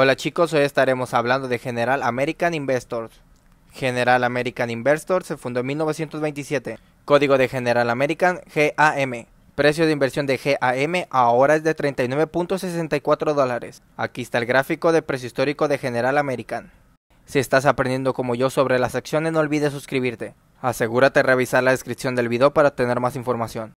Hola chicos, hoy estaremos hablando de General American Investors. General American Investors se fundó en 1927. Código de General American GAM. Precio de inversión de GAM ahora es de 39.64 dólares. Aquí está el gráfico de precio histórico de General American. Si estás aprendiendo como yo sobre las acciones no olvides suscribirte. Asegúrate de revisar la descripción del video para tener más información.